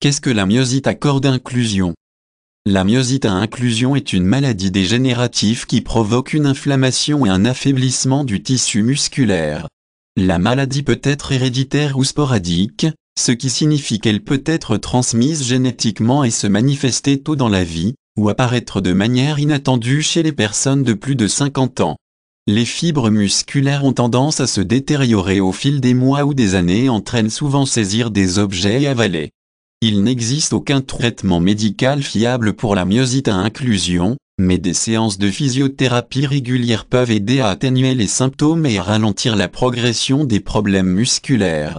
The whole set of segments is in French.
Qu'est-ce que la myosite à corps d'inclusion La myosite à inclusion est une maladie dégénérative qui provoque une inflammation et un affaiblissement du tissu musculaire. La maladie peut être héréditaire ou sporadique, ce qui signifie qu'elle peut être transmise génétiquement et se manifester tôt dans la vie, ou apparaître de manière inattendue chez les personnes de plus de 50 ans. Les fibres musculaires ont tendance à se détériorer au fil des mois ou des années et entraînent souvent saisir des objets et avaler. Il n'existe aucun traitement médical fiable pour la myosite à inclusion, mais des séances de physiothérapie régulières peuvent aider à atténuer les symptômes et à ralentir la progression des problèmes musculaires.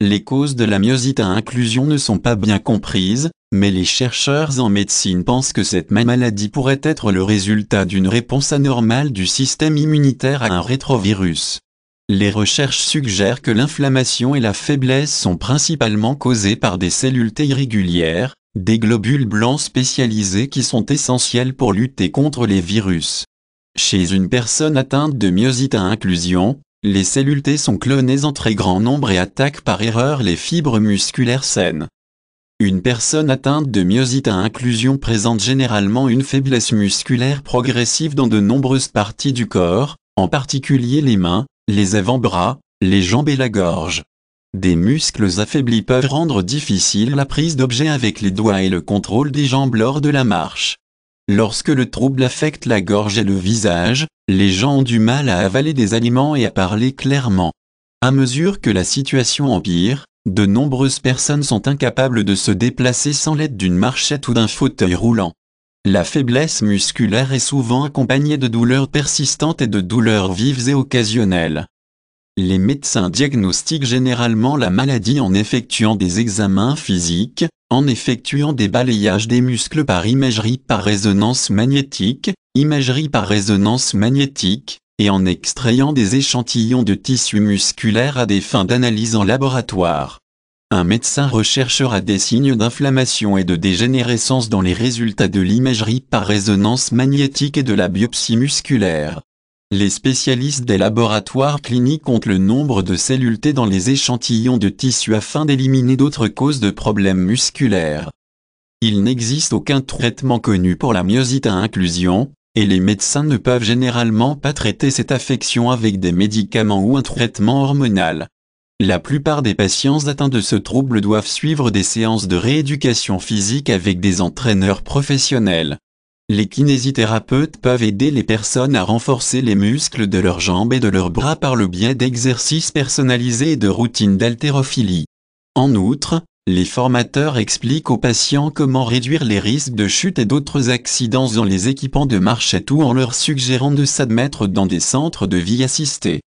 Les causes de la myosite à inclusion ne sont pas bien comprises, mais les chercheurs en médecine pensent que cette maladie pourrait être le résultat d'une réponse anormale du système immunitaire à un rétrovirus. Les recherches suggèrent que l'inflammation et la faiblesse sont principalement causées par des cellules T irrégulières, des globules blancs spécialisés qui sont essentiels pour lutter contre les virus. Chez une personne atteinte de myosite à inclusion, les cellules T sont clonées en très grand nombre et attaquent par erreur les fibres musculaires saines. Une personne atteinte de myosite à inclusion présente généralement une faiblesse musculaire progressive dans de nombreuses parties du corps, en particulier les mains, les avant-bras, les jambes et la gorge. Des muscles affaiblis peuvent rendre difficile la prise d'objets avec les doigts et le contrôle des jambes lors de la marche. Lorsque le trouble affecte la gorge et le visage, les gens ont du mal à avaler des aliments et à parler clairement. À mesure que la situation empire, de nombreuses personnes sont incapables de se déplacer sans l'aide d'une marchette ou d'un fauteuil roulant. La faiblesse musculaire est souvent accompagnée de douleurs persistantes et de douleurs vives et occasionnelles. Les médecins diagnostiquent généralement la maladie en effectuant des examens physiques, en effectuant des balayages des muscles par imagerie par résonance magnétique, imagerie par résonance magnétique, et en extrayant des échantillons de tissu musculaire à des fins d'analyse en laboratoire. Un médecin recherchera des signes d'inflammation et de dégénérescence dans les résultats de l'imagerie par résonance magnétique et de la biopsie musculaire. Les spécialistes des laboratoires cliniques comptent le nombre de cellules T dans les échantillons de tissu afin d'éliminer d'autres causes de problèmes musculaires. Il n'existe aucun traitement connu pour la myosite à inclusion, et les médecins ne peuvent généralement pas traiter cette affection avec des médicaments ou un traitement hormonal. La plupart des patients atteints de ce trouble doivent suivre des séances de rééducation physique avec des entraîneurs professionnels. Les kinésithérapeutes peuvent aider les personnes à renforcer les muscles de leurs jambes et de leurs bras par le biais d'exercices personnalisés et de routines d'haltérophilie. En outre, les formateurs expliquent aux patients comment réduire les risques de chute et d'autres accidents en les équipant de marchettes ou en leur suggérant de s'admettre dans des centres de vie assistés.